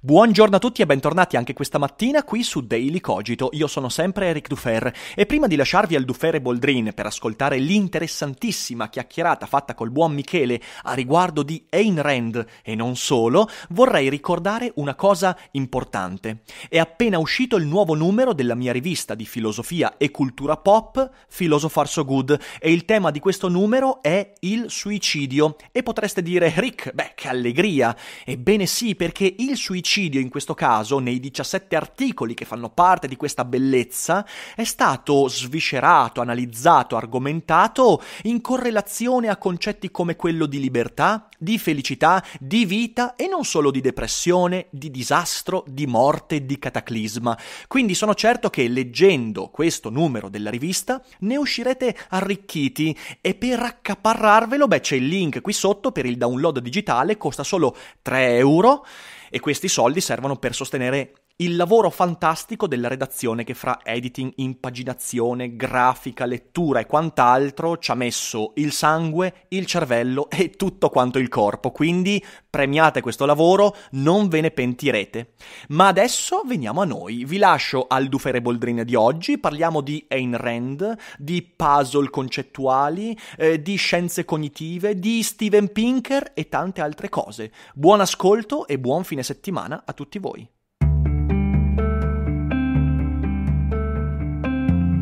Buongiorno a tutti e bentornati anche questa mattina qui su Daily Cogito. Io sono sempre Eric Dufer e prima di lasciarvi al Dufer e Boldrin per ascoltare l'interessantissima chiacchierata fatta col buon Michele a riguardo di Ayn Rand e non solo, vorrei ricordare una cosa importante. È appena uscito il nuovo numero della mia rivista di filosofia e cultura pop, Philosopher So Good, e il tema di questo numero è il suicidio. E potreste dire, Rick, beh, che allegria! Ebbene sì, perché il suicidio l'omicidio in questo caso, nei 17 articoli che fanno parte di questa bellezza, è stato sviscerato, analizzato, argomentato in correlazione a concetti come quello di libertà, di felicità, di vita e non solo di depressione, di disastro, di morte, di cataclisma. Quindi sono certo che leggendo questo numero della rivista ne uscirete arricchiti e per accaparrarvelo, beh, c'è il link qui sotto per il download digitale, costa solo 3 euro e questi soldi servono per sostenere il lavoro fantastico della redazione che fra editing, impaginazione, grafica, lettura e quant'altro ci ha messo il sangue, il cervello e tutto quanto il corpo. Quindi premiate questo lavoro, non ve ne pentirete. Ma adesso veniamo a noi. Vi lascio al Dufere Boldrin di oggi, parliamo di Ayn Rand, di puzzle concettuali, eh, di scienze cognitive, di Steven Pinker e tante altre cose. Buon ascolto e buon fine settimana a tutti voi.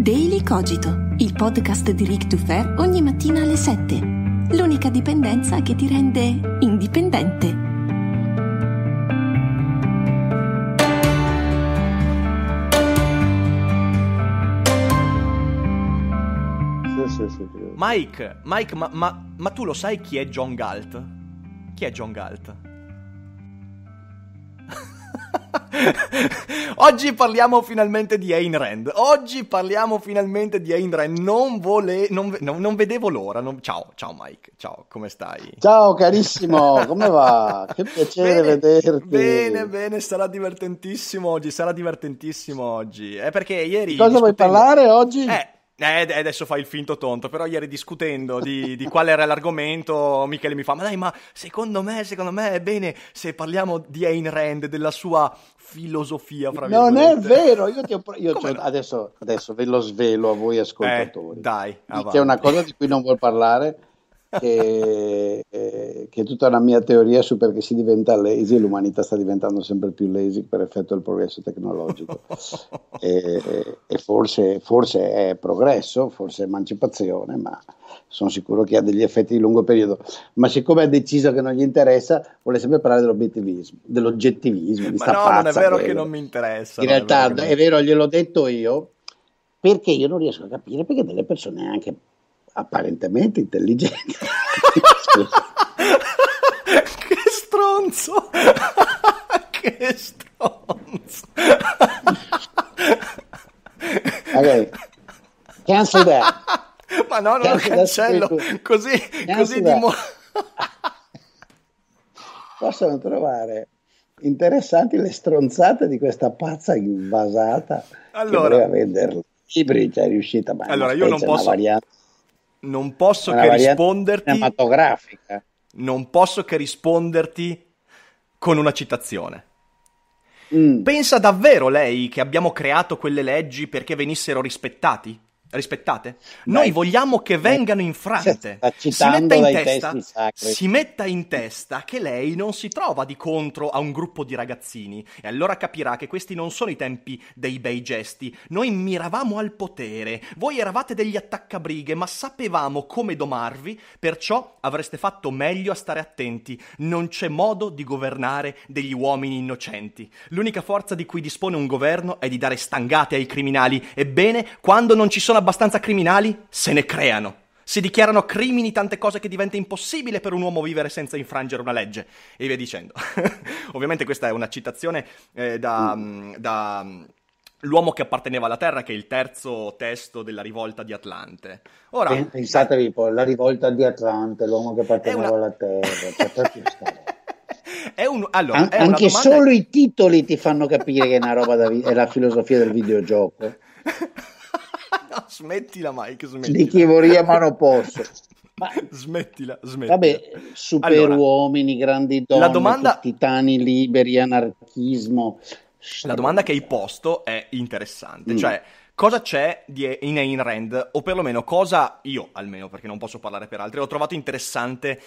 Daily Cogito, il podcast di Rick to Fair ogni mattina alle 7. L'unica dipendenza che ti rende indipendente. Sì, sì, sì, Mike, Mike ma, ma, ma tu lo sai chi è John Galt? Chi è John Galt? Oggi parliamo finalmente di Ayn Rand. Oggi parliamo finalmente di Ayn Rand. Non, vole... non, non, non vedevo l'ora. Ciao, ciao Mike. Ciao, come stai? Ciao carissimo, come va? Che piacere bene, vederti. Bene, bene, sarà divertentissimo oggi. Sarà divertentissimo oggi. È perché ieri. Di cosa discutendo... vuoi parlare oggi? Eh, eh, adesso fai il finto tonto, però ieri discutendo di, di qual era l'argomento, Michele mi fa, ma dai, ma secondo me, secondo me è bene se parliamo di Ayn Rand, della sua filosofia, fra Non è vero, io, ti ho, io no? adesso, adesso, ve lo svelo a voi eh, ascoltatori. Eh, dai, avanti. Ah, C'è una cosa di cui non vuol parlare, e, e, che è tutta una mia teoria su perché si diventa lazy, l'umanità sta diventando sempre più lazy per effetto del progresso tecnologico. e, e forse, forse, è progresso, forse è emancipazione, ma sono sicuro che ha degli effetti di lungo periodo. Ma siccome ha deciso che non gli interessa, vuole sempre parlare dell'obiettivismo, dell'oggettivismo. Di ma no, non è vero quello. che non mi interessa. In realtà è vero, non... è vero, gliel'ho detto io perché io non riesco a capire perché delle persone anche apparentemente intelligente. che stronzo! che stronzo! ok, cancel that. Ma no, no, cancel cancello, così, così dimo- Possono trovare interessanti le stronzate di questa pazza invasata allora, che voleva venderle libri, cioè riuscita, ma allora, io non posso, variante non posso che risponderti cinematografica. Non posso che risponderti con una citazione. Mm. Pensa davvero lei che abbiamo creato quelle leggi perché venissero rispettati? rispettate. Noi Dai. vogliamo che vengano infrante. Si metta in, testa, si metta in testa che lei non si trova di contro a un gruppo di ragazzini e allora capirà che questi non sono i tempi dei bei gesti. Noi miravamo al potere, voi eravate degli attaccabrighe, ma sapevamo come domarvi, perciò avreste fatto meglio a stare attenti. Non c'è modo di governare degli uomini innocenti. L'unica forza di cui dispone un governo è di dare stangate ai criminali. Ebbene, quando non ci sono sono abbastanza criminali, se ne creano. Si dichiarano crimini tante cose che diventa impossibile per un uomo vivere senza infrangere una legge, e via dicendo. Ovviamente questa è una citazione eh, da, mm. da mm, L'uomo che apparteneva alla Terra, che è il terzo testo della rivolta di Atlante. Ora, Pensatevi poi, la rivolta di Atlante, l'uomo che apparteneva una... alla Terra. Cioè, è un... allora, An- anche domanda... solo i titoli ti fanno capire che è una roba da vi- è la filosofia del videogioco. no, smettila Mike, smettila. Slichivoria mano posso. Ma... Smettila, smettila. Vabbè, superuomini, allora, grandi donne, domanda... titani liberi, anarchismo. La domanda che hai posto è interessante, mm. cioè cosa c'è in Ayn Rand, o perlomeno cosa io, almeno perché non posso parlare per altri, ho trovato interessante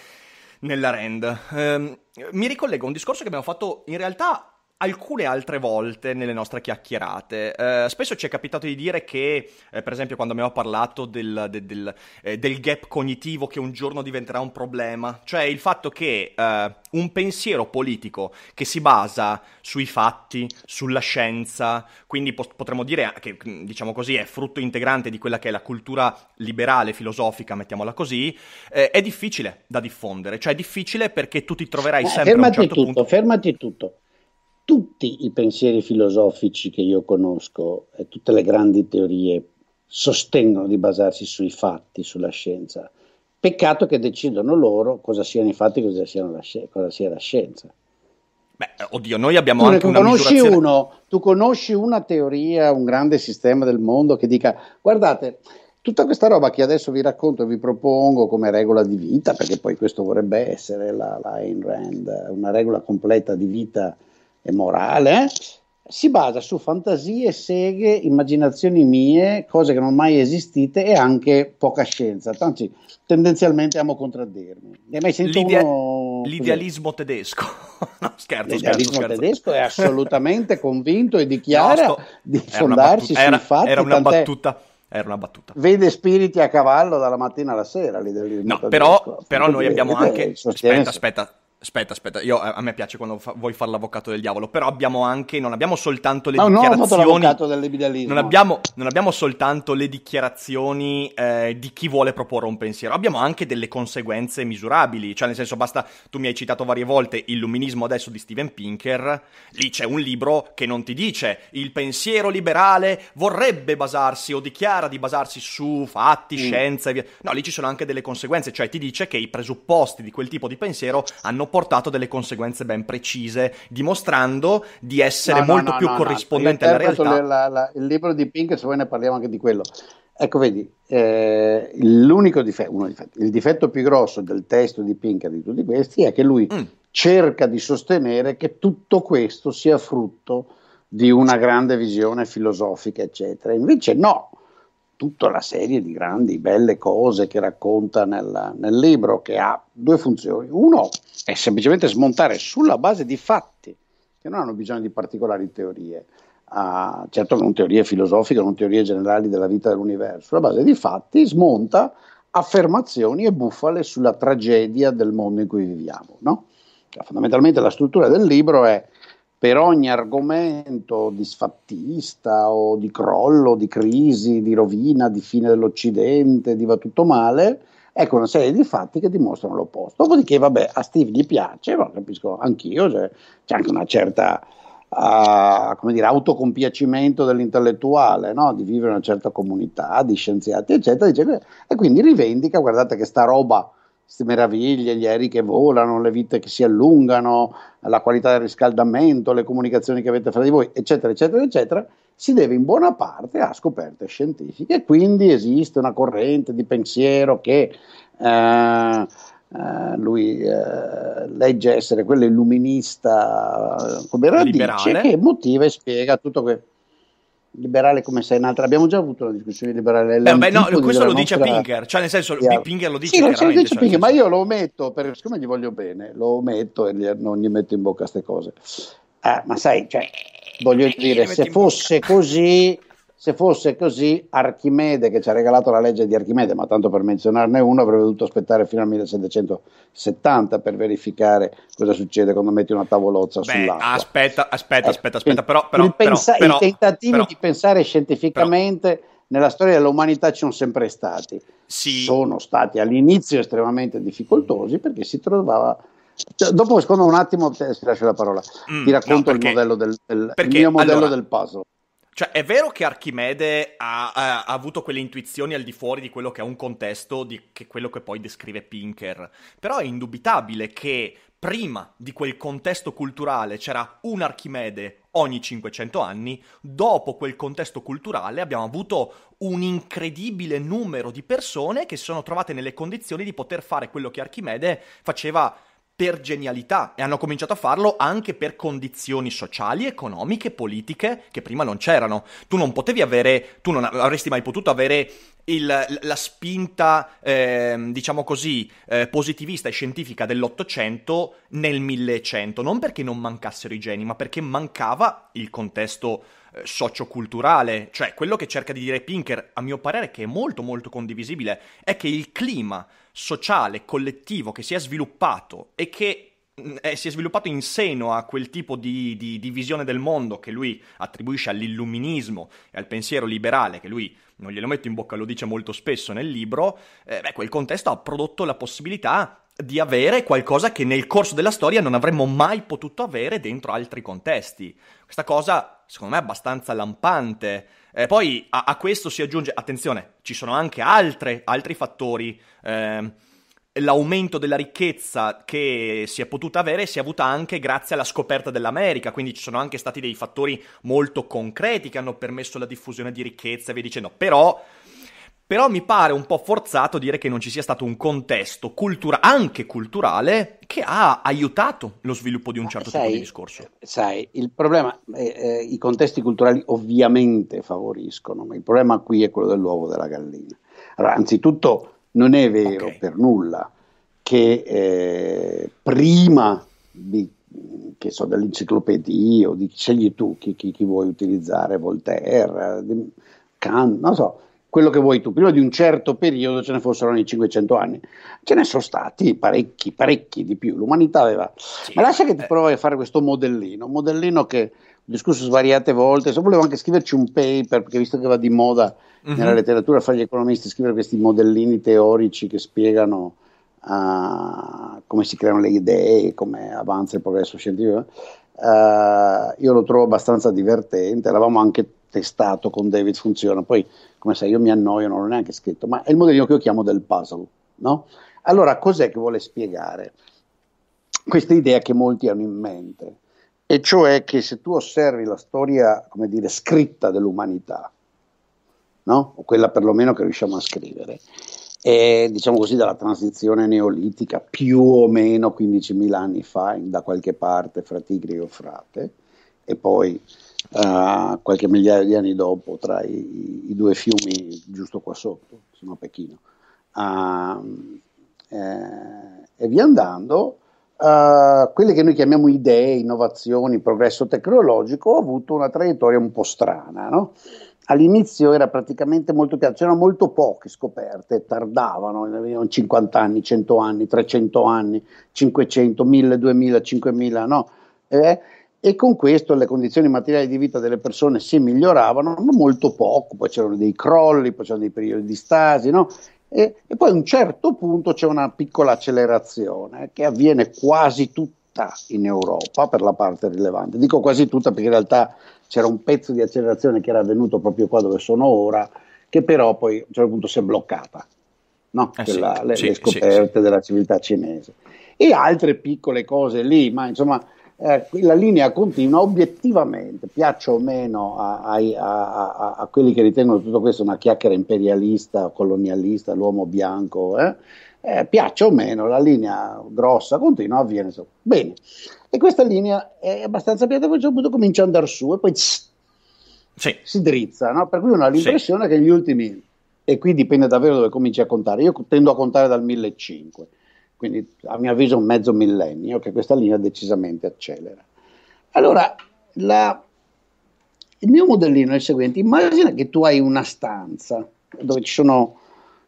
nella Rand. Ehm, mi ricollego a un discorso che abbiamo fatto in realtà alcune altre volte nelle nostre chiacchierate. Eh, spesso ci è capitato di dire che, eh, per esempio, quando abbiamo parlato del, del, del, eh, del, gap cognitivo che un giorno diventerà un problema, cioè il fatto che eh, un pensiero politico che si basa sui fatti, sulla scienza, quindi po- potremmo dire che, diciamo così, è frutto integrante di quella che è la cultura liberale, filosofica, mettiamola così, eh, è difficile da diffondere, cioè è difficile perché tu ti troverai sempre fermati a un certo tutto, punto... Fermati tutto, fermati tutto tutti i pensieri filosofici che io conosco e tutte le grandi teorie sostengono di basarsi sui fatti, sulla scienza. Peccato che decidono loro cosa siano i fatti e cosa, cosa, sia la scienza. Beh, eh, oddio, noi abbiamo tu anche una conosci misurazione... uno, Tu conosci una teoria, un grande sistema del mondo che dica, guardate, tutta questa roba che adesso vi racconto e vi propongo come regola di vita, perché poi questo vorrebbe essere la, la Ayn Rand, una regola completa di vita e morale, eh? si basa su fantasie, seghe, immaginazioni mie, cose che non mai esistite e anche poca scienza. Anzi, tendenzialmente amo contraddirmi. L'idea- uno... L'idealismo tedesco. no, scherzo, L'idealismo scherzo, tedesco scherzo. è assolutamente convinto e dichiara no, sto... di fondarsi era battuta, sui fatti. Era una battuta era una battuta. Vede spiriti a cavallo dalla mattina alla sera. Lì, no, però, però noi abbiamo anche. Aspetta, aspetta, Aspetta, aspetta, Io, eh, a me piace quando fa- vuoi fare l'avvocato del diavolo, però abbiamo anche, non abbiamo soltanto le ah, no, dichiarazioni... Non abbiamo, non abbiamo, soltanto le dichiarazioni eh, di chi vuole proporre un pensiero, abbiamo anche delle conseguenze misurabili, cioè nel senso basta, tu mi hai citato varie volte Illuminismo adesso di Steven Pinker, lì c'è un libro che non ti dice il pensiero liberale vorrebbe basarsi o dichiara di basarsi su fatti, mm. scienza via... No, lì ci sono anche delle conseguenze, cioè ti dice che i presupposti di quel tipo di pensiero hanno portato delle conseguenze ben precise, dimostrando di essere no, molto no, più corrispondente alla realtà. La, la, il libro di Pink, se vuoi ne parliamo anche di quello. Ecco, vedi, eh, l'unico difetto, difetto, il difetto più grosso del testo di Pink e di tutti questi è che lui mm. cerca di sostenere che tutto questo sia frutto di una grande visione filosofica, eccetera. Invece no, tutta la serie di grandi, belle cose che racconta nel, nel libro, che ha due funzioni. Uno è semplicemente smontare sulla base di fatti, che non hanno bisogno di particolari teorie. Uh, certo non teorie filosofiche, non teorie generali della vita dell'universo, sulla base di fatti smonta affermazioni e bufale sulla tragedia del mondo in cui viviamo. No? Cioè, fondamentalmente la struttura del libro è per ogni argomento disfattista o di crollo, di crisi, di rovina, di fine dell'Occidente, di va tutto male, ecco una serie di fatti che dimostrano l'opposto. Dopodiché, vabbè, a Steve gli piace, ma capisco anch'io, cioè, c'è anche una certa uh, come dire, autocompiacimento dell'intellettuale, no? di vivere in una certa comunità, di scienziati, eccetera, eccetera, e quindi rivendica, guardate che sta roba queste meraviglie, gli aerei che volano, le vite che si allungano, la qualità del riscaldamento, le comunicazioni che avete fra di voi, eccetera, eccetera, eccetera, si deve in buona parte a scoperte scientifiche. quindi esiste una corrente di pensiero che eh, eh, lui eh, legge essere quello illuminista eh, come radice Liberale. che motiva e spiega tutto questo liberale come sei un'altra. Abbiamo già avuto una discussione liberale. Beh, beh, no, questo lo dice nostra... Pinker, cioè nel senso, yeah. Pinker lo dice. Sì, lo dice cioè, Pinker, ma io lo metto, per, siccome gli voglio bene, lo metto e gli, non gli metto in bocca queste cose. Ah, ma sai, cioè, voglio eh, dire, se fosse bocca. così se fosse così, Archimede, che ci ha regalato la legge di Archimede, ma tanto per menzionarne uno, avrebbe dovuto aspettare fino al 1770 per verificare cosa succede quando metti una tavolozza Beh, sull'acqua. Aspetta, aspetta, eh, aspetta, aspetta, però, però, il pensa- però, però I tentativi però, di pensare scientificamente nella storia dell'umanità ci sono sempre stati. Sì. Sono stati all'inizio estremamente difficoltosi perché si trovava. Cioè, dopo, secondo un attimo, ti eh, lascio la parola. Mm, ti racconto no, perché, il, modello del, del, perché, il mio modello allora, del puzzle. Cioè, è vero che Archimede ha, ha, ha, avuto quelle intuizioni al di fuori di quello che è un contesto, di che quello che poi descrive Pinker, però è indubitabile che prima di quel contesto culturale c'era un Archimede ogni 500 anni, dopo quel contesto culturale abbiamo avuto un incredibile numero di persone che si sono trovate nelle condizioni di poter fare quello che Archimede faceva per genialità e hanno cominciato a farlo anche per condizioni sociali, economiche, politiche che prima non c'erano. Tu non potevi avere, tu non avresti mai potuto avere il, la spinta, eh, diciamo così, eh, positivista e scientifica dell'Ottocento nel 1100, non perché non mancassero i geni, ma perché mancava il contesto eh, socioculturale, cioè quello che cerca di dire Pinker, a mio parere che è molto molto condivisibile, è che il clima sociale, collettivo che si è sviluppato e che mm, eh, si è sviluppato in seno a quel tipo di, di, di, visione del mondo che lui attribuisce all'illuminismo e al pensiero liberale, che lui non glielo metto in bocca, lo dice molto spesso nel libro, eh, beh, quel contesto ha prodotto la possibilità di avere qualcosa che nel corso della storia non avremmo mai potuto avere dentro altri contesti. Questa cosa, secondo me, è abbastanza lampante eh, poi a, a, questo si aggiunge, attenzione, ci sono anche altre, altri fattori. Eh, l'aumento della ricchezza che si è potuta avere si è avuta anche grazie alla scoperta dell'America, quindi ci sono anche stati dei fattori molto concreti che hanno permesso la diffusione di ricchezza e via dicendo. Però però mi pare un po' forzato dire che non ci sia stato un contesto cultura- anche culturale che ha aiutato lo sviluppo di un certo sai, tipo di discorso. Eh, sai, il problema è, eh, eh, i contesti culturali ovviamente favoriscono, ma il problema qui è quello dell'uovo della gallina. Allora, anzitutto non è vero okay. per nulla che eh, prima di che so, dell'enciclopedia o di scegli tu chi, chi, chi vuoi utilizzare, Voltaire, Kant, non so, quello che vuoi tu, prima di un certo periodo ce ne fossero ogni 500 anni, ce ne sono stati parecchi, parecchi di più, l'umanità aveva. Sì, Ma lascia che ti eh. provi a fare questo modellino, un modellino che ho discusso svariate volte, se volevo anche scriverci un paper, perché visto che va di moda uh-huh. nella letteratura fra gli economisti scrivere questi modellini teorici che spiegano uh, come si creano le idee, come avanza il progresso scientifico, uh, io lo trovo abbastanza divertente, eravamo anche testato con David funziona. Poi, come sai, io mi annoio, non l'ho neanche scritto, ma è il modellino che io chiamo del puzzle. No? Allora, cos'è che vuole spiegare? Questa idea che molti hanno in mente, e cioè che se tu osservi la storia, come dire, scritta dell'umanità, no? o quella perlomeno che riusciamo a scrivere, è, diciamo così, dalla transizione neolitica più o meno 15.000 anni fa, da qualche parte fra Tigri e frate, e poi uh, qualche migliaio di anni dopo tra i, i, due fiumi giusto qua sotto, sono a Pechino. Uh, eh, e via andando, uh, quelle che noi chiamiamo idee, innovazioni, progresso tecnologico, ha avuto una traiettoria un po' strana. No? All'inizio era praticamente molto chiaro, c'erano molto poche scoperte, tardavano, 50 anni, 100 anni, 300 anni, 500, 1000, 2000, 5000, no? Eh, e con questo le condizioni materiali di vita delle persone si miglioravano, ma molto poco, poi c'erano dei crolli, poi c'erano dei periodi di stasi, no? e, e, poi a un certo punto c'è una piccola accelerazione eh, che avviene quasi tutta in Europa per la parte rilevante. Dico quasi tutta perché in realtà c'era un pezzo di accelerazione che era avvenuto proprio qua dove sono ora, che però poi a un certo punto si è bloccata, no? eh Quella, sì, le, sì, le, scoperte sì, della civiltà cinese. E altre piccole cose lì, ma insomma eh, la linea continua obiettivamente, piaccia o meno a, a, a, a, quelli che ritengono tutto questo una chiacchiera imperialista, colonialista, l'uomo bianco, eh, eh, piaccia o meno, la linea grossa continua avviene. So. Bene, e questa linea è abbastanza piatta, a un certo punto comincia ad andare su e poi tss, sì. si drizza, no? per cui uno ha l'impressione sì. che gli ultimi, e qui dipende davvero dove cominci a contare, io tendo a contare dal 1500 quindi a mio avviso un mezzo millennio che questa linea decisamente accelera. Allora, la, il mio modellino è il seguente, immagina che tu hai una stanza dove ci sono,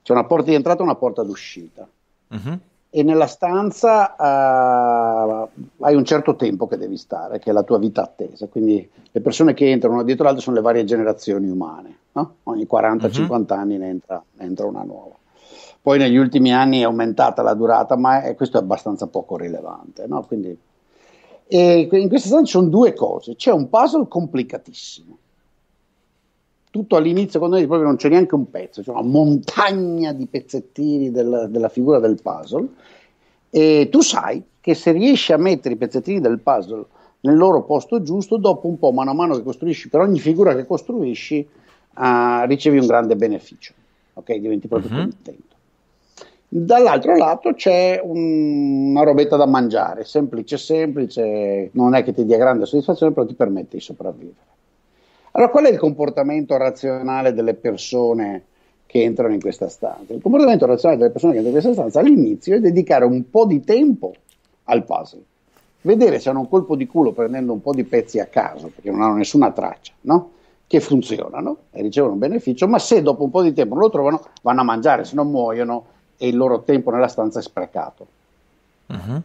c'è una porta di entrata e una porta d'uscita uh-huh. e nella stanza uh, hai un certo tempo che devi stare, che è la tua vita attesa, quindi le persone che entrano una dietro l'altra sono le varie generazioni umane, no? ogni 40-50 mhm. uh-huh. anni ne entra, ne entra una nuova. Poi negli ultimi anni è aumentata la durata, ma è, questo è abbastanza poco rilevante. No? Quindi, e in questa stanza ci sono due cose. C'è un puzzle complicatissimo. Tutto all'inizio, quando noi proprio non c'è neanche un pezzo, c'è una montagna di pezzettini del, della figura del puzzle. E tu sai che se riesci a mettere i pezzettini del puzzle nel loro posto giusto, dopo un po', mano a mano che costruisci, per ogni figura che costruisci, uh, ricevi un grande beneficio. Ok, diventi proprio mm-hmm. contento. Dall'altro lato c'è un, una robetta da mangiare, semplice, semplice, non è che ti dia grande soddisfazione, però ti permette di sopravvivere. Allora, qual è il comportamento razionale delle persone che entrano in questa stanza? Il comportamento razionale delle persone che entrano in questa stanza all'inizio è dedicare un po' di tempo al puzzle, vedere se hanno un colpo di culo prendendo un po' di pezzi a caso, perché non hanno nessuna traccia, no? che funzionano e ricevono un beneficio, ma se dopo un po' di tempo non lo trovano, vanno a mangiare, se no muoiono e il loro tempo nella stanza è sprecato. Uh-huh.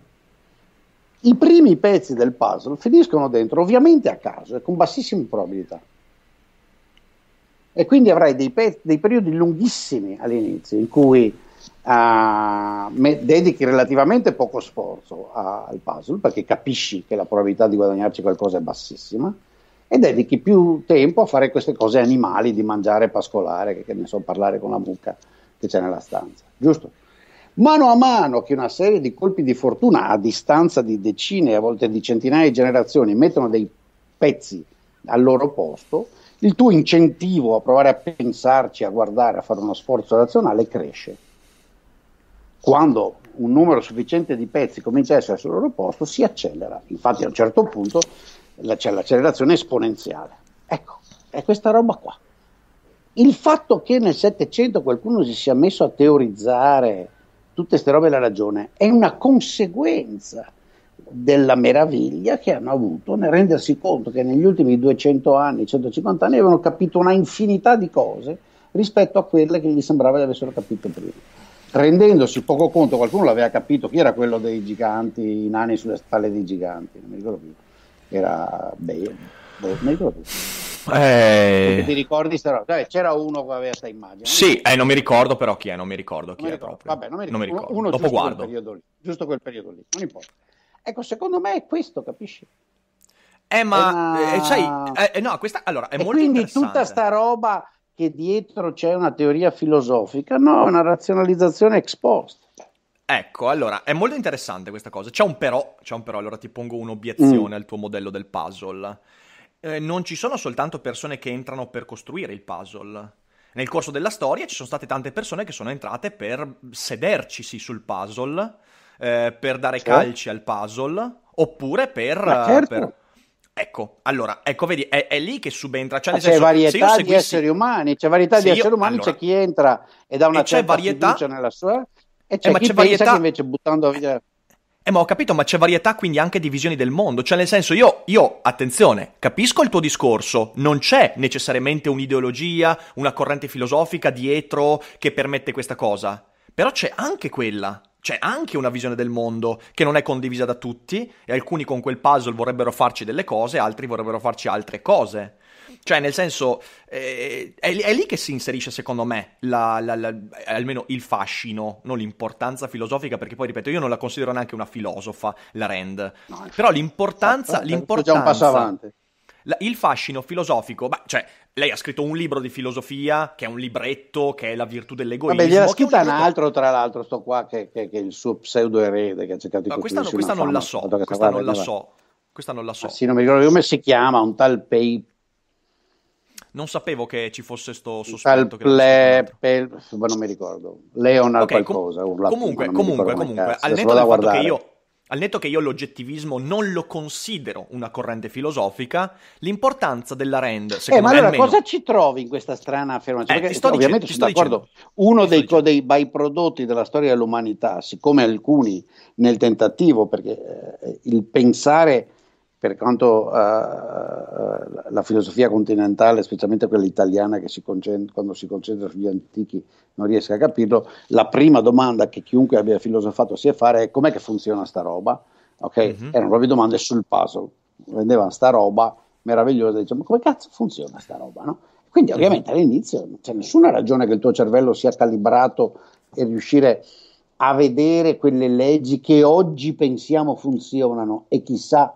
I primi pezzi del puzzle finiscono dentro, ovviamente a caso e con bassissime probabilità. E quindi avrai dei, pe- dei periodi lunghissimi all'inizio in cui uh, me- dedichi relativamente poco sforzo a- al puzzle perché capisci che la probabilità di guadagnarci qualcosa è bassissima e dedichi più tempo a fare queste cose animali di mangiare, pascolare, che, che ne so, parlare con la mucca che c'è nella stanza, giusto? Mano a mano che una serie di colpi di fortuna a distanza di decine, a volte di centinaia di generazioni, mettono dei pezzi al loro posto, il tuo incentivo a provare a pensarci, a guardare, a fare uno sforzo razionale cresce. Quando un numero sufficiente di pezzi comincia a essere sul loro posto, si accelera. Infatti a un certo punto la, c'è l'accelerazione esponenziale. Ecco, è questa roba qua il fatto che nel Settecento qualcuno si sia messo a teorizzare tutte queste robe della ragione è una conseguenza della meraviglia che hanno avuto nel rendersi conto che negli ultimi 200 anni, 150 anni avevano capito una infinità di cose rispetto a quelle che gli sembrava di avessero capito prima. Rendendosi poco conto, qualcuno l'aveva capito, chi era quello dei giganti, i nani sulle spalle dei giganti, non mi ricordo più, era Bale, boh, non mi ricordo più eh. eh... Ti ricordi questa roba? C'era uno che aveva questa immagine. Sì, eh, non mi ricordo però chi è, non mi ricordo chi non è ricordo. proprio. Vabbè, non mi ricordo. Non mi ricordo. Uno, Dopo guardo. Quel giusto quel periodo lì, non importa. Ecco, secondo me è questo, capisci? Eh, ma, eh, eh sai, eh, eh, no, questa allora è e molto quindi tutta sta roba che dietro c'è una teoria filosofica, no, è una razionalizzazione ex post. Ecco, allora, è molto interessante questa cosa. C'è un però, c'è un però, allora ti pongo un'obiezione mm. al tuo modello del puzzle. Eh, non ci sono soltanto persone che entrano per costruire il puzzle. Nel corso della storia ci sono state tante persone che sono entrate per sedercisi sul puzzle, eh, per dare certo. calci al puzzle, oppure per, eh, certo. per... Ecco, allora, ecco, vedi, è, è lì che subentra. Cioè, senso, c'è varietà seguissi... di esseri umani, c'è varietà di io... esseri umani, allora... c'è chi entra e dà una e certa varietà... fiducia nella sua... E eh, c'è eh, chi c'è pensa varietà... che invece buttando via... Eh, ma ho capito, ma c'è varietà quindi anche di visioni del mondo. Cioè, nel senso, io, io, attenzione, capisco il tuo discorso. Non c'è necessariamente un'ideologia, una corrente filosofica dietro che permette questa cosa. Però c'è anche quella. C'è anche una visione del mondo che non è condivisa da tutti e alcuni con quel puzzle vorrebbero farci delle cose, altri vorrebbero farci altre cose. Cioè, nel senso, eh, è, è, lì che si inserisce, secondo me, la, la, la, almeno il fascino, non l'importanza filosofica, perché poi, ripeto, io non la considero neanche una filosofa, la Rand. No, Però l'importanza... l'importanza esatto, già un passo avanti. il fascino filosofico, beh, cioè, lei ha scritto un libro di filosofia, che è un libretto, che è la virtù dell'egoismo. Vabbè, gliela scritta un, altro, tra l'altro, sto qua, che, che, che è il suo pseudo erede, che ha cercato di... Ma questa, non la so, questa non la so. Questa non la so. sì, non mi ricordo come si chiama, un tal Pape non sapevo che ci fosse sto sospetto. Palple... Pel... non mi ricordo. Leonard okay, qualcosa. Com- comunque, comunque, comunque, al netto, io, al netto che io l'oggettivismo non lo considero una corrente filosofica, l'importanza della RAND, eh, secondo eh, ma me allora, almeno... cosa ci trovi in questa strana affermazione? Eh, Perché, sto ovviamente dicendo, sono d'accordo. Dicendo. Uno dei, co- dei byprodotti della storia dell'umanità, siccome alcuni nel tentativo, perché eh, il pensare per quanto uh, la filosofia continentale, specialmente quella italiana che si quando si concentra sugli antichi non riesca a capirlo, la prima domanda che chiunque abbia filosofato si è fare è com'è che funziona sta roba? Okay? Mm-hmm. Erano proprio domande sul puzzle, vendevano sta roba meravigliosa, diciamo come cazzo funziona sta roba? No? Quindi mhm. ovviamente all'inizio non c'è nessuna ragione che il tuo cervello sia calibrato e riuscire a vedere quelle leggi che oggi pensiamo funzionano e chissà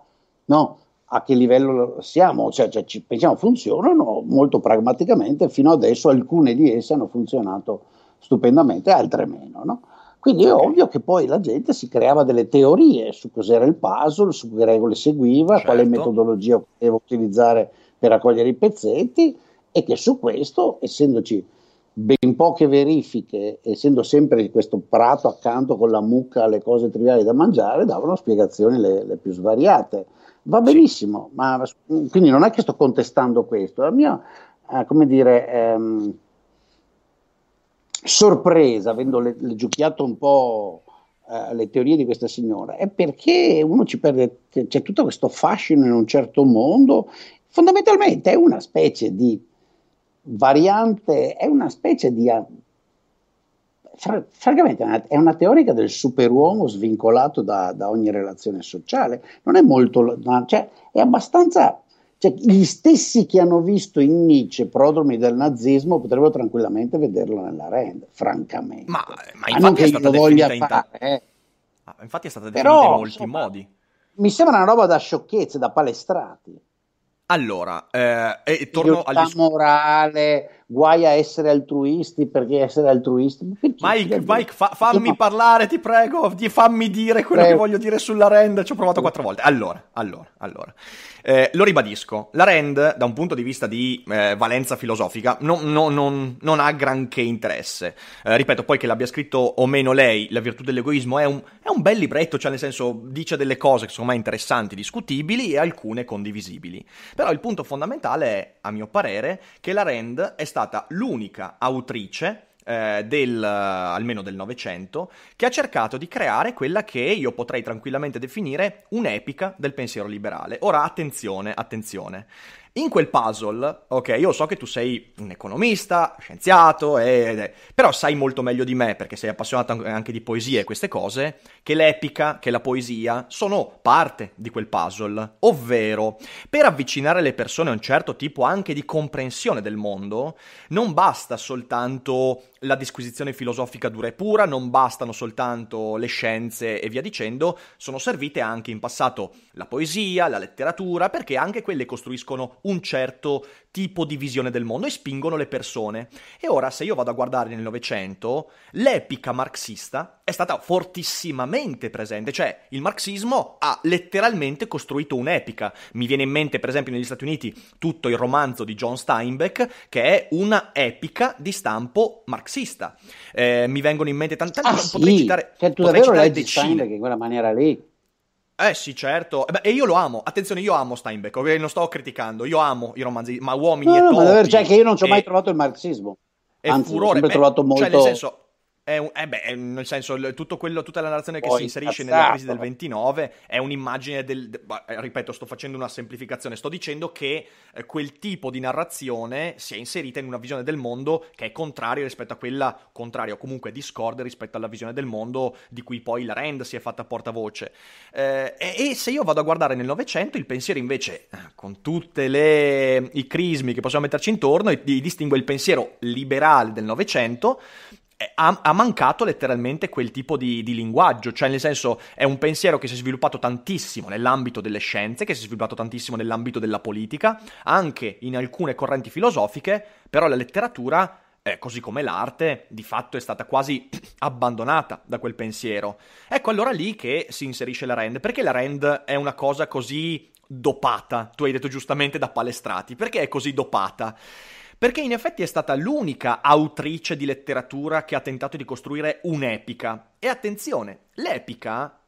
no? a che livello siamo, cioè, cioè ci pensiamo funzionano molto pragmaticamente, fino adesso alcune di esse hanno funzionato stupendamente, altre meno. No? Quindi è ovvio che poi la gente si creava delle teorie su cos'era il puzzle, su che regole seguiva, certo. quale metodologia poteva utilizzare per raccogliere i pezzetti e che su questo, essendoci ben poche verifiche, essendo sempre questo prato accanto con la mucca, le cose triviali da mangiare, davano spiegazioni le, le più svariate va benissimo, ma, quindi non è che sto contestando questo, la mia, eh, come dire, ehm, sorpresa, avendo leggiucchiato un po' eh, le teorie di questa signora, è perché uno ci perde, c'è tutto questo fascino in un certo mondo, fondamentalmente è una specie di variante, è una specie di fra, francamente è una, è una, teorica del superuomo svincolato da, da ogni relazione sociale, non è molto, cioè, è abbastanza, cioè, gli stessi che hanno visto in Nietzsche prodromi del nazismo potrebbero tranquillamente vederlo nella Rand, francamente. Ma, ma infatti, non è stata lo voglia in fare, eh. ah, infatti è stata definita Però, in molti insomma, modi. Mi sembra una roba da sciocchezze, da palestrati. Allora, eh, e torno al discorso... morale, guai a essere altruisti perché essere altruisti perché Mike, Mike fa, fammi ma... parlare ti prego fammi dire quello prego. che eh. voglio dire sulla RAND ci ho provato quattro volte allora allora allora eh, lo ribadisco la RAND da un punto di vista di eh, valenza filosofica no, no, non, non, ha granché interesse eh, ripeto poi che l'abbia scritto o meno lei la virtù dell'egoismo è un, è un bel libretto cioè nel senso dice delle cose che sono mai interessanti discutibili e alcune condivisibili però il punto fondamentale è a mio parere che la RAND è stata stata l'unica autrice eh, del, eh, almeno del Novecento, che ha cercato di creare quella che io potrei tranquillamente definire un'epica del pensiero liberale. Ora attenzione, attenzione, in quel puzzle, ok, io so che tu sei un economista, scienziato, e, e, però sai molto meglio di me, perché sei appassionato anche di poesia e queste cose, che l'epica, che la poesia sono parte di quel puzzle. Ovvero, per avvicinare le persone a un certo tipo anche di comprensione del mondo, non basta soltanto la disquisizione filosofica dura e pura, non bastano soltanto le scienze e via dicendo, sono servite anche in passato la poesia, la letteratura, perché anche quelle costruiscono un certo tipo di visione del mondo e spingono le persone. E ora, se io vado a guardare nel Novecento, l'epica marxista è stata fortissimamente presente, cioè il marxismo ha letteralmente costruito un'epica. Mi viene in mente, per esempio, negli Stati Uniti tutto il romanzo di John Steinbeck, che è una epica di stampo marxista. Eh, mi vengono in mente tante, tante ah, potrei sì? citare, cioè, tu potrei citare decine. Steinbeck in quella maniera lì. Eh sì, certo. E, eh, beh, e io lo amo. Attenzione, io amo Steinbeck, ok? Non sto criticando. Io amo i romanzi, ma uomini no, e no, topi. No, cioè che io non ci ho mai trovato il marxismo. È Anzi, furore. ho sempre beh, trovato cioè, molto... Cioè, nel senso, è un, eh beh, nel senso, quello, tutta la narrazione che si inserisce nella crisi del 29 esatto. è un'immagine del... Eh, ripeto, sto facendo una semplificazione, sto dicendo che eh, quel tipo di narrazione si è inserita in una visione del mondo che è contraria rispetto a quella contraria, o comunque discorde rispetto alla visione del mondo di cui poi la Rand si è fatta portavoce. Eh, e, e, se io vado a guardare nel Novecento, il pensiero invece, eh, con tutti i crismi che possiamo metterci intorno, distingue il pensiero liberale del Novecento ha, ha, mancato letteralmente quel tipo di, di, linguaggio, cioè nel senso è un pensiero che si è sviluppato tantissimo nell'ambito delle scienze, che si è sviluppato tantissimo nell'ambito della politica, anche in alcune correnti filosofiche, però la letteratura, eh, così come l'arte, di fatto è stata quasi abbandonata da quel pensiero. Ecco allora lì che si inserisce la Rand, perché la Rand è una cosa così dopata, tu hai detto giustamente da palestrati, perché è così dopata? perché in effetti è stata l'unica autrice di letteratura che ha tentato di costruire un'epica. E attenzione, l'epica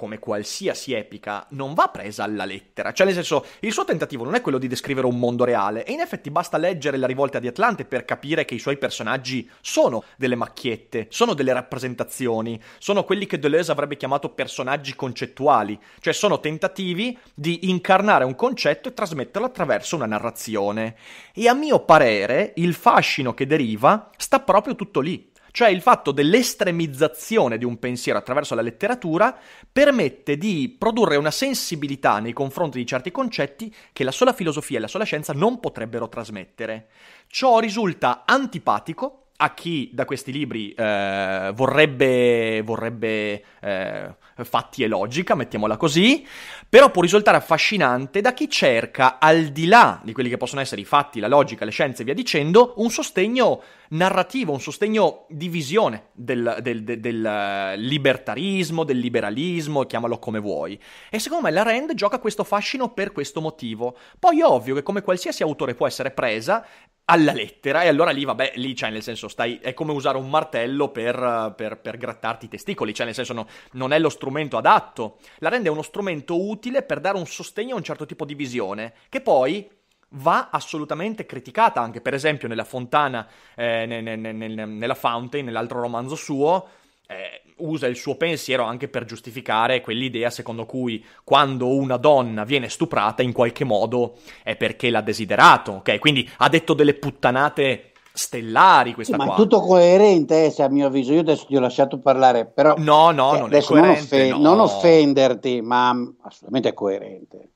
come qualsiasi epica, non va presa alla lettera. Cioè, nel senso, il suo tentativo non è quello di descrivere un mondo reale, e in effetti basta leggere la rivolta di Atlante per capire che i suoi personaggi sono delle macchiette, sono delle rappresentazioni, sono quelli che Deleuze avrebbe chiamato personaggi concettuali, cioè sono tentativi di incarnare un concetto e trasmetterlo attraverso una narrazione. E a mio parere, il fascino che deriva sta proprio tutto lì cioè il fatto dell'estremizzazione di un pensiero attraverso la letteratura permette di produrre una sensibilità nei confronti di certi concetti che la sola filosofia e la sola scienza non potrebbero trasmettere. Ciò risulta antipatico a chi da questi libri eh, vorrebbe, vorrebbe eh, fatti e logica, mettiamola così, però può risultare affascinante da chi cerca, al di là di quelli che possono essere i fatti, la logica, le scienze e via dicendo, un sostegno narrativo, un sostegno di visione del, del, del, del eh, libertarismo, del liberalismo, chiamalo come vuoi. E secondo me la Rand gioca questo fascino per questo motivo. Poi è ovvio che come qualsiasi autore può essere presa alla lettera, e allora lì, vabbè, lì c'è cioè, nel senso, stai, è come usare un martello per, eh, per, per grattarti i testicoli, cioè nel senso no, non è lo strumento adatto, la Rand è uno strumento utile per dare un sostegno a un certo tipo di visione, che poi va assolutamente criticata, anche per esempio nella Fontana, eh, ne, ne, ne, nella Fountain, nell'altro romanzo suo, eh, usa il suo pensiero anche per giustificare quell'idea secondo cui quando una donna viene stuprata in qualche modo è perché l'ha desiderato, ok? Quindi ha detto delle puttanate stellari questa sì, ma qua. è tutto coerente eh, se a mio avviso io adesso ti ho lasciato parlare però no no eh, non, non, off- no. non offenderti ma assolutamente è coerente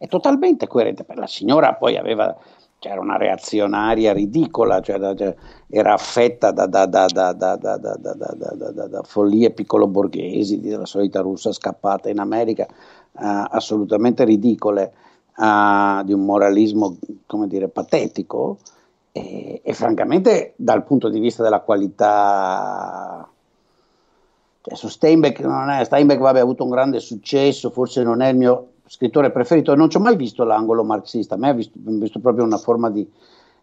è totalmente coerente. La signora poi aveva c'era una reazionaria ridicola, cioè, era affetta da, da, da, da follie piccolo-borghesi, della solita russa scappata in America, uh, assolutamente ridicole, uh, di un moralismo, come dire, patetico, e, e, francamente dal punto di vista della qualità... Cioè, su Steinbeck non è, Steinbeck vabbè, ha avuto un grande successo, forse non è il mio scrittore preferito, non ci ho mai visto l'angolo marxista, a me ho visto, visto, proprio una forma di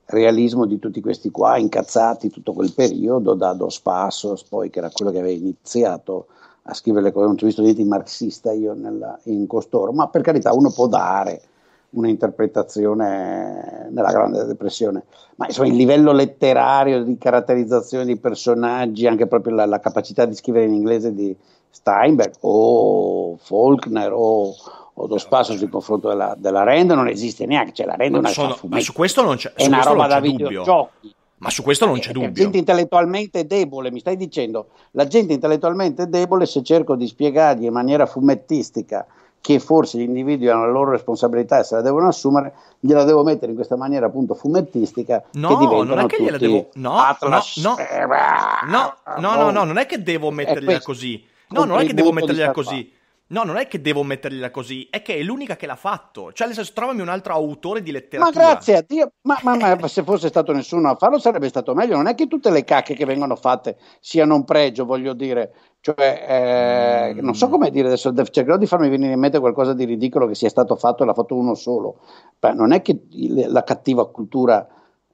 realismo di tutti questi qua, incazzati tutto quel periodo, da Dos Passos, poi che era quello che aveva iniziato a scrivere le cose, non ci ho visto niente di marxista io nella, in costoro, ma per carità uno può dare un'interpretazione nella Grande Depressione, ma insomma il livello letterario di caratterizzazione di personaggi, anche proprio la, la capacità di scrivere in inglese di Steinberg o Faulkner o o lo spasso sul confronto della, della, renda non esiste neanche, cioè la renda ma, sono, ma su questo non c'è, è una roba da dubbio. videogiochi. Ma su questo non c'è eh, dubbio. La gente intellettualmente debole, mi stai dicendo, la gente intellettualmente debole, se cerco di spiegargli in maniera fumettistica che forse gli individui hanno la loro responsabilità e se la devono assumere, gliela devo mettere in questa maniera appunto fumettistica. No, non è che gliela devo... Eh, no, no, no, no, boh. no, no, non è che devo mettergliela così. No, non è che devo mettergliela così No, non è che devo mettergliela così, è che è l'unica che l'ha fatto. Cioè, nel senso, trovami un altro autore di letteratura. Ma grazie a Dio, ma, ma, ma se fosse stato nessuno a farlo sarebbe stato meglio. Non è che tutte le cacche che vengono fatte siano un pregio, voglio dire. Cioè, eh, non so mm. come dire adesso, cercherò di farmi venire in mente qualcosa di ridicolo che sia stato fatto e l'ha fatto uno solo. Beh, non è che la cattiva cultura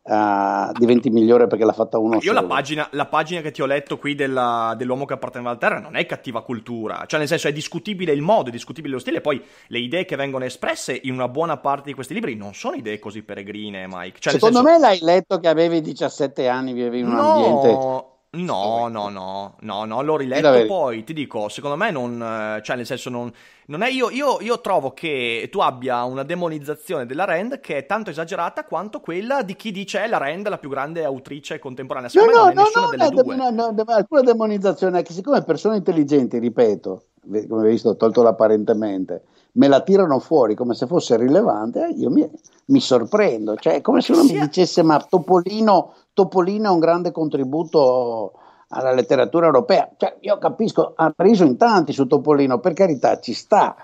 uh, diventi migliore perché l'ha fatta uno. Io la pagina, la pagina, che ti ho letto qui della, dell'uomo che apparteneva alla Terra non è cattiva cultura, cioè nel senso è discutibile il modo, è discutibile lo stile, poi le idee che vengono espresse in una buona parte di questi libri non sono idee così peregrine, Mike. Cioè, Secondo senso... me l'hai letto che avevi 17 anni, vivevi in un no. ambiente... No, no, no, no, no, l'ho riletto poi, ti dico, secondo me non, eh, cioè nel senso non, io, io, io, trovo che tu abbia una demonizzazione della Rand che è tanto esagerata quanto quella di chi dice è eh, la Rand la più grande autrice contemporanea. Secondo no, me no, non è no, nessuna no, delle no, due. No, alcuna demonizzazione è che siccome persone intelligenti, ripeto, come hai visto, ho tolto l'apparentemente, me la tirano fuori come se fosse rilevante, eh, io mi, mi sorprendo. Cioè, è come se uno sì. mi dicesse ma Topolino, Topolino è un grande contributo alla letteratura europea. Cioè, io capisco, ha riso in tanti su Topolino, per carità, ci sta.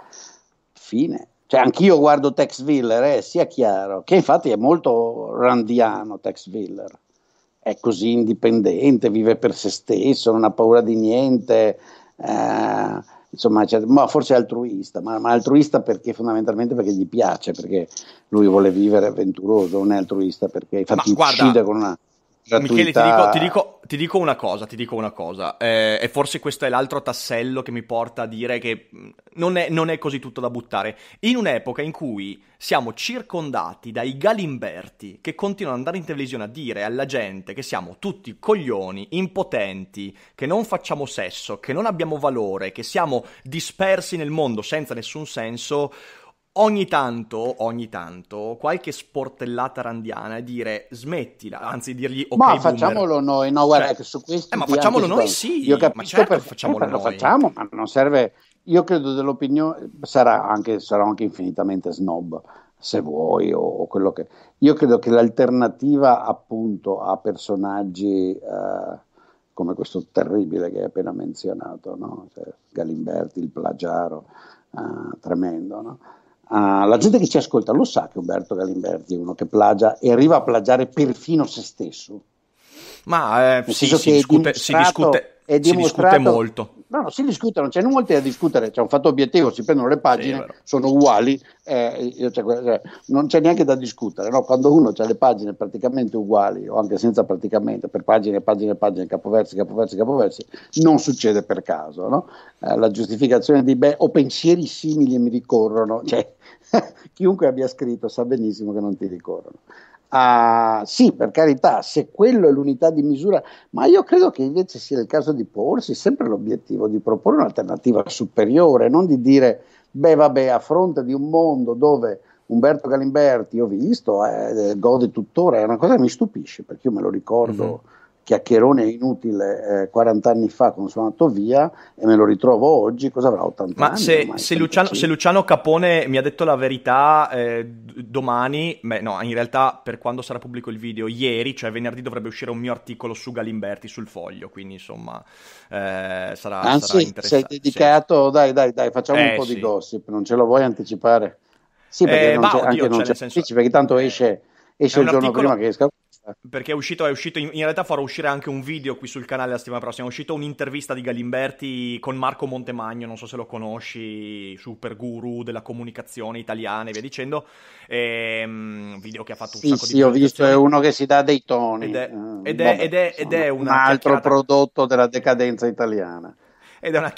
Fine. Cioè, anch'io guardo Tex Willer, eh, sia chiaro, che infatti è molto randiano Tex Willer. È così indipendente, vive per se stesso, non ha paura di niente, eh, insomma, cioè, forse è altruista, ma, ma, altruista perché fondamentalmente perché gli piace, perché lui vuole vivere avventuroso, non è altruista perché infatti ma guarda, uccide con una gratuità. Michele, ti dico, ti dico ti dico una cosa, ti dico una cosa, eh, e forse questo è l'altro tassello che mi porta a dire che mm, non è, non è così tutto da buttare. In un'epoca in cui siamo circondati dai galimberti che continuano ad andare in televisione a dire alla gente che siamo tutti coglioni, impotenti, che non facciamo sesso, che non abbiamo valore, che siamo dispersi nel mondo senza nessun senso, ogni tanto, ogni tanto, qualche sportellata randiana e dire smettila, anzi dirgli ok Ma facciamolo boomer. noi, no guarda cioè, che su questo... Eh, ma facciamolo noi sì, io ma certo perché, facciamolo eh, noi. Lo facciamo, ma non serve... Io credo dell'opinione, sarà anche, sarò anche infinitamente snob, se vuoi, o, o, quello che... Io credo che l'alternativa appunto a personaggi... Eh, come questo terribile che hai appena menzionato, no? cioè, Galimberti, il plagiaro, eh, tremendo, no? Uh, la gente che ci ascolta lo sa che Umberto Galimberti è uno che plagia e arriva a plagiare perfino se stesso. Ma eh, sì, si, discute, si, discute, si discute molto. No, no, si discute, non c'è niente da discutere, c'è un fatto obiettivo, si prendono le pagine, sì, sono uguali, eh, io, cioè, cioè, non c'è neanche da discutere, no? quando uno ha le pagine praticamente uguali o anche senza praticamente, per pagine, pagine, pagine, capoversi, capoversi, capoversi, non succede per caso, no? eh, la giustificazione di beh, o pensieri simili mi ricorrono, cioè, chiunque abbia scritto sa benissimo che non ti ricorrono. Ah, sì, per carità, se quello è l'unità di misura, ma io credo che invece sia il caso di porsi sempre l'obiettivo di proporre un'alternativa superiore, non di dire, beh, vabbè, a fronte di un mondo dove Umberto Galimberti, ho visto, eh, gode tuttora, è una cosa che mi stupisce perché io me lo ricordo. Mm-hmm chiacchierone inutile eh, 40 anni fa con suonato via e me lo ritrovo oggi, cosa avrà 80 Ma anni? Se, ormai, se, Luciano, se, Luciano, Capone mi ha detto la verità eh, domani, beh no, in realtà per quando sarà pubblico il video, ieri, cioè venerdì dovrebbe uscire un mio articolo su Galimberti sul foglio, quindi insomma eh, sarà, Anzi, sarà interessante. sei dedicato, sì. dai dai dai, facciamo un eh, po' sì. di gossip, non ce lo vuoi anticipare? Sì, perché eh, non ma, c'è, oddio, anche non cioè, c'è senso... perché tanto eh, esce esce il giorno articolo... prima che esca perché è uscito, è uscito in, in, realtà farò uscire anche un video qui sul canale la settimana prossima, è uscito un'intervista di Galimberti con Marco Montemagno, non so se lo conosci, super guru della comunicazione italiana e via dicendo, e, um, video che ha fatto un sì, sacco sì, di Sì, ho visto, è uno che si dà dei toni, ed è, eh, ed è, Vabbè, ed è, ed è un altro prodotto della decadenza italiana. Ed è una...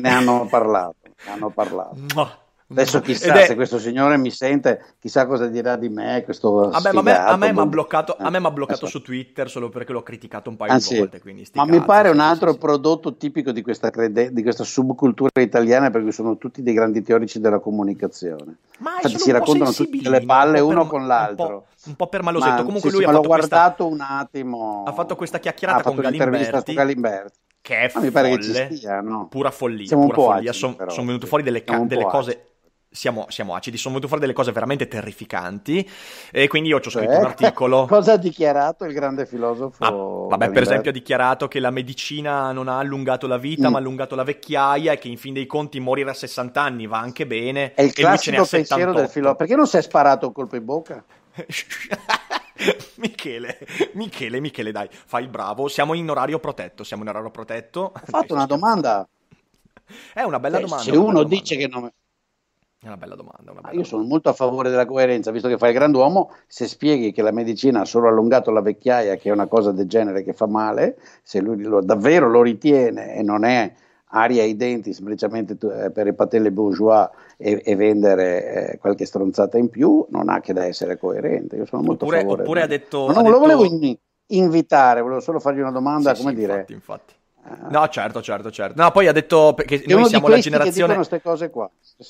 ne hanno parlato, ne hanno parlato. Adesso mm. chissà è... se questo signore mi sente, chissà cosa dirà di me questo Vabbè, ah, ma a me, mi ha boh. bloccato, eh, bloccato su Twitter solo perché l'ho criticato un paio Anzi, ah, di volte. ma cazzo, mi pare un altro sì, prodotto sì. tipico di questa, crede- di questa, subcultura italiana perché sono tutti dei grandi teorici della comunicazione. Ma Infatti cioè, si raccontano tutte le palle un uno per, con l'altro. Un po', un po per malosetto. Ma, Comunque sì, lui sì, ha ma l'ho guardato un attimo. Ha fatto questa chiacchierata fatto con, Galimberti, con Galimberti che è folle, che stia, no? pura follia, pura follia. Agili, sono, sono venute fuori delle, cose siamo, siamo, acidi, sono venuto a fare delle cose veramente terrificanti e quindi io ci ho scritto eh, un ecco, articolo. Cosa ha dichiarato il grande filosofo? Ah, vabbè, Garibaldi. per esempio ha dichiarato che la medicina non ha allungato la vita mm. ma ha allungato la vecchiaia e che in fin dei conti morire a 60 anni va anche bene. È il classico pensiero del filosofo. Perché non si è sparato un colpo in bocca? Michele, Michele, Michele, dai, fai il bravo. Siamo in orario protetto, siamo in orario protetto. Ho fatto una domanda. È una bella eh, domanda. Se uno domanda. dice che non è una bella domanda. Una ah, bella Io domanda. sono molto a favore della coerenza, visto che fai il grand'uomo, se spieghi che la medicina ha solo allungato la vecchiaia, che è una cosa del genere che fa male, se lui lo, davvero lo ritiene e non è aria ai denti semplicemente eh, per i patelle bourgeois e, e vendere eh, qualche stronzata in più, non ha che da essere coerente. Io sono molto oppure, a favore. Oppure ha detto... Non ha detto... lo volevo in, invitare, volevo solo fargli una domanda, sì, come sì, dire... Infatti, infatti eh. No, certo, certo, certo. No, poi ha detto che noi siamo la generazione.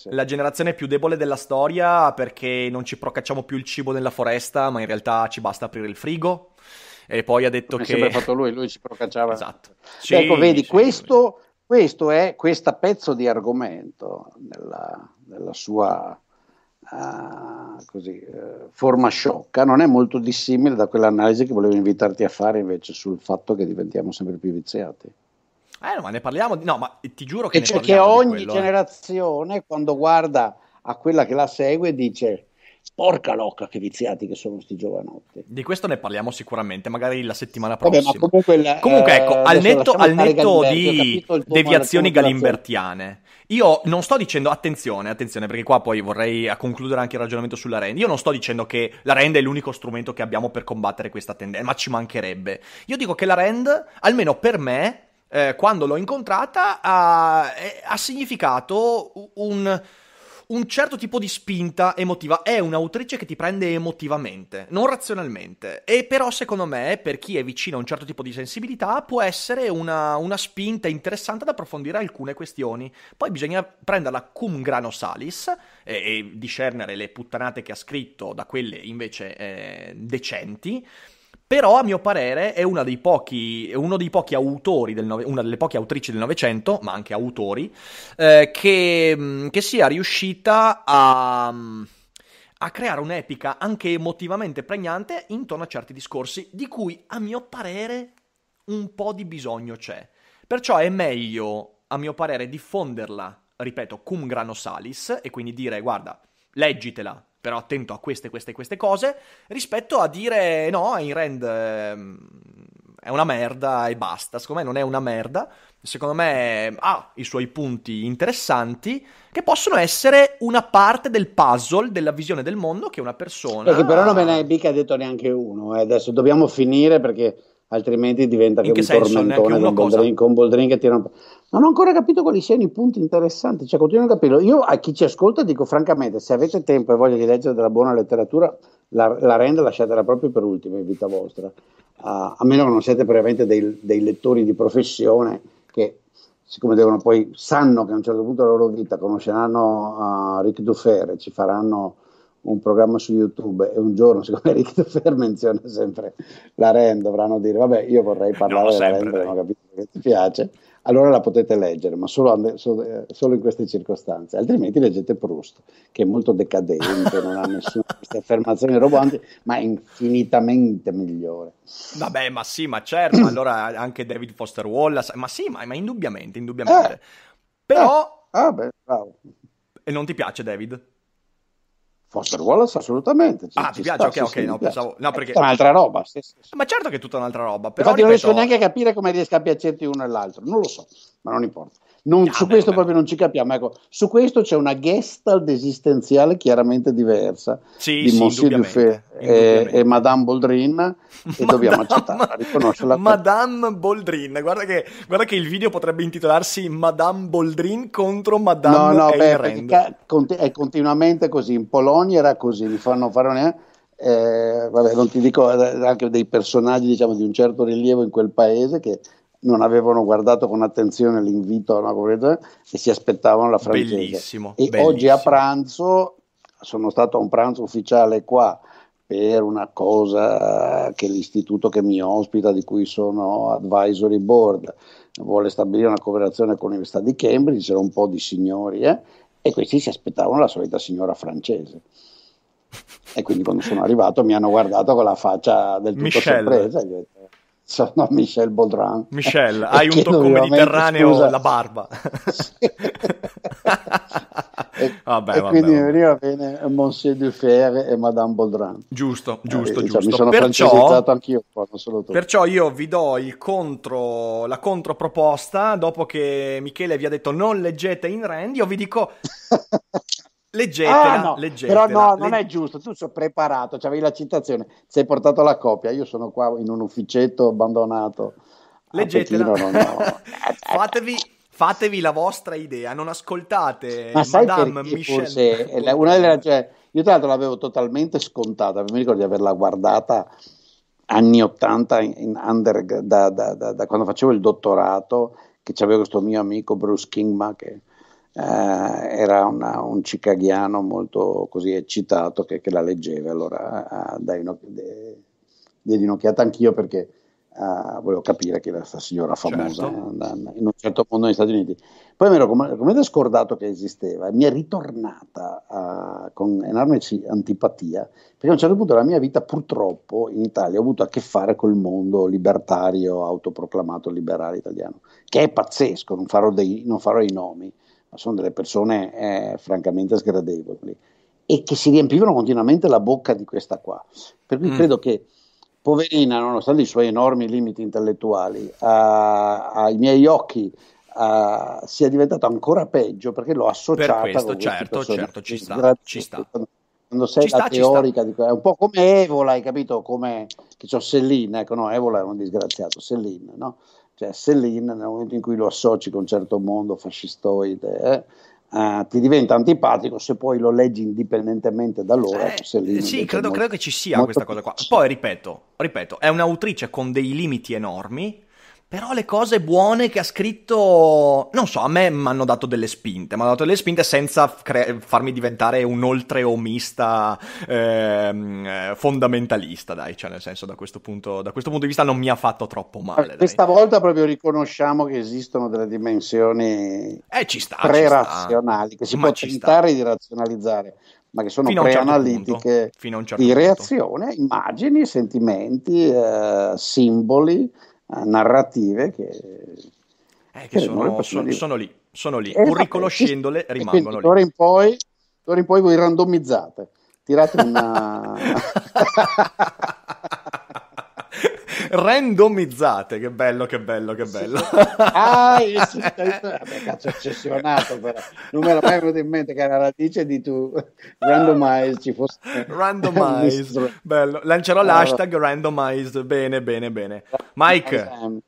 La generazione più debole della storia perché non ci procacciamo più il cibo nella foresta, ma in realtà ci basta aprire il frigo. E poi ha detto Come che. sempre fatto lui, lui ci procacciava. Esatto. Ecco, sì, ecco, vedi, sì, questo, sì. questo è questo pezzo di argomento nella, nella sua. Uh, così, uh, forma sciocca non è molto dissimile da quell'analisi che volevo invitarti a fare invece sul fatto che diventiamo sempre più viziati. Eh, ma ne parliamo di... No, ma ti giuro che... E cioè che ogni quello, eh. generazione, eh. quando guarda a quella che la segue, dice... Porca locca, che viziati che sono questi giovanotti. Di questo ne parliamo sicuramente, magari la settimana prossima. Vabbè, comunque, la, comunque, ecco, eh, al netto, al netto di deviazioni galimbertiane, io non sto dicendo, attenzione, attenzione, perché qua poi vorrei eh, concludere anche il ragionamento sulla renda. Io non sto dicendo che la renda è l'unico strumento che abbiamo per combattere questa tendenza, ma ci mancherebbe. Io dico che la renda, almeno per me, eh, quando l'ho incontrata, ha, ha significato un, un certo tipo di spinta emotiva. È un'autrice che ti prende emotivamente, non razionalmente. E però, secondo me, per chi è vicino a un certo tipo di sensibilità, può essere una, una spinta interessante ad approfondire alcune questioni. Poi bisogna prenderla cum grano salis e, e discernere le puttanate che ha scritto da quelle invece eh, decenti però, a mio parere, è, pochi, uno dei pochi autori, del nove, una delle poche autrici del Novecento, ma anche autori, eh, che, che, sia riuscita a, a creare un'epica anche emotivamente pregnante intorno a certi discorsi, di cui, a mio parere, un po' di bisogno c'è. Perciò è meglio, a mio parere, diffonderla, ripeto, cum grano salis, e quindi dire, guarda, leggitela, però attento a queste, queste, queste cose, rispetto a dire no, Ayn Rand ehm, è una merda e basta. Secondo me non è una merda, secondo me ehm, ha i suoi punti interessanti che possono essere una parte del puzzle della visione del mondo che una persona... Perché però non me ne hai mica detto neanche uno, eh. adesso dobbiamo finire perché altrimenti diventa che, un senso? tormentone con Boldrin che tira un po'. Non ho ancora capito quali siano i punti interessanti, cioè continuo a capirlo. Io a chi ci ascolta dico francamente, se avete tempo e voglia di leggere della buona letteratura, la, la renda lasciatela proprio per ultima in vita vostra, uh, a meno che non siete veramente dei, dei lettori di professione che siccome devono poi sanno che a un certo punto della loro vita conosceranno uh, Ric Dufer ci faranno un programma su YouTube e un giorno, siccome Ric Dufer menziona sempre la REN, dovranno dire vabbè io vorrei parlare no, sempre, della REN, ti piace, allora la potete leggere, ma solo, eh, solo, in queste circostanze, altrimenti leggete Proust, che è molto decadente, non ha nessuna di queste affermazioni roboanti, ma è infinitamente migliore. Vabbè, ma sì, ma certo, allora anche David Foster Wallace, ma sì, ma, ma indubbiamente, indubbiamente. Eh, Però... Eh, ah, beh, bravo. E non ti piace David? Foster Wallace assolutamente. Ci, ah, ci ti piace? Sta, ok, sì, ok, no, pensavo... no, perché... È un'altra roba. Sì, sì, Ma certo che è tutta un'altra roba. Però Infatti ripeto... non riesco neanche a capire come riesca a piacerti uno e l'altro, non lo so, ma non importa. Non, ah, su beh, questo beh. proprio non ci capiamo. Ecco, su questo c'è una gestalt esistenziale chiaramente diversa sì, di sì, Monsieur Dufay e, e, Madame Boldrin e dobbiamo accettare, riconoscerla. Madame Boldrin, guarda che, guarda che, il video potrebbe intitolarsi Madame Boldrin contro Madame Boldrin. No, no, Ayn beh, ca- è continuamente così, in Polonia era così, mi fanno fare una... Eh, vabbè, non ti dico eh, anche dei personaggi diciamo, di un certo rilievo in quel paese che non avevano guardato con attenzione l'invito a e si aspettavano la francese. Bellissimo, e bellissimo. oggi a pranzo sono stato a un pranzo ufficiale qua per una cosa che l'istituto che mi ospita, di cui sono advisory board, vuole stabilire una cooperazione con l'Università di Cambridge, c'erano un po' di signori eh? e questi si aspettavano la solita signora francese. E quindi quando sono arrivato mi hanno guardato con la faccia del tutto Michelle. sorpresa e gli ho detto sono Michel Baudrin. Michel, hai un tocco mediterraneo scusa. la barba. e, vabbè, e vabbè, quindi vabbè. veniva bene Monsieur Dufer e Madame Baudrin. Giusto, giusto, eh, giusto. Cioè, mi sono perciò, anch'io qua, Perciò io vi do contro, la controproposta, dopo che Michele vi ha detto non leggete in rand, io vi dico Leggetela, ah, no. leggetela. Però no, non è giusto, tu sei preparato, avevi la citazione, ti hai portato la copia, io sono qua in un ufficetto abbandonato. Leggetela. Pechino, no, no. fatevi, fatevi, la vostra idea, non ascoltate Ma sai Madame Michel. Forse, una delle ragioni, io tra l'altro l'avevo totalmente scontata, mi ricordo di averla guardata anni 80 in under, da, da, da, da quando facevo il dottorato, che c'avevo questo mio amico Bruce Kingma che eh, era una, un chicaghiano molto così eccitato che, che la leggeva, allora ah, diedi un'occhiata anch'io perché ah, volevo capire che era questa signora famosa certo. in un certo mondo negli Stati Uniti. Poi mi ero completamente scordato che esisteva, mi è ritornata ah, con enorme antipatia, perché a un certo punto della mia vita purtroppo in Italia ho avuto a che fare col mondo libertario, autoproclamato liberale italiano, che è pazzesco, non farò, dei, non farò i nomi ma sono delle persone eh, francamente sgradevoli e che si riempivano continuamente la bocca di questa qua. Per cui mm. credo che poverina, nonostante i suoi enormi limiti intellettuali, a, ai miei occhi a, sia diventata ancora peggio perché l'ho associata per questo, certo, certo, ci sta, ci sta. Quando sei ci la teorica, di, è un po' come Evola, hai capito? Come che c'ho Sellin, ecco no, Evola è un disgraziato, Sellin, no? Cioè, Selin, nel momento in cui lo associ con un certo mondo fascistoide, eh, Uh, ti diventa antipatico se poi lo leggi indipendentemente da loro. Eh, sì, credo, molto, credo, che ci sia questa cosa qua. Poi ripeto, ripeto, è un'autrice con dei limiti enormi però le cose buone che ha scritto, non so, a me mi hanno dato delle spinte, mi hanno dato delle spinte senza cre- farmi diventare un oltreomista ehm, eh, fondamentalista, dai, cioè nel senso da questo, punto, da questo punto di vista non mi ha fatto troppo male. Questa dai. volta proprio riconosciamo che esistono delle dimensioni eh, ci sta, pre-razionali, ci che si ma può tentare sta. di razionalizzare ma che sono preanalitiche certo certo di reazione, punto. immagini, sentimenti, eh, simboli, eh, narrative che, eh, che sono, sono, sono, lì, sono lì, esatto. pur riconoscendole rimangono lì. D'ora in, poi, d'ora in poi voi randomizzate, tirate una... randomizzate. Che bello, che bello, che bello. Sì. ah, sì, vabbè, cazzo, ossessionato però. Non me l'ho mai venuto in mente che era la radice di tu randomize ci fosse. Randomize. bello. Lancerò allora. l'hashtag randomize. Bene, bene, bene. Mike. Bene,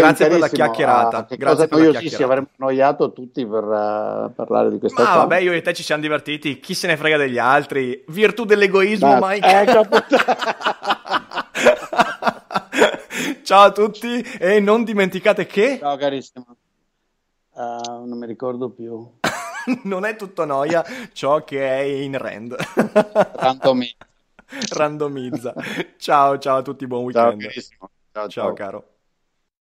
grazie per la chiacchierata. Ah, grazie per la chiacchierata. avremmo annoiato tutti per uh, parlare di questa cosa. Ma vabbè, io e te ci siamo divertiti. Chi se ne frega degli altri? Virtù dell'egoismo, Beh, Mike. Ecco, Ciao a tutti e non dimenticate che... Ciao carissimo. Uh, non mi ricordo più. non è tutto noia ciò che è in rand. Randomizza. Randomizza. Ciao ciao a tutti, buon weekend. Ciao, carissimo. ciao, ciao. ciao caro.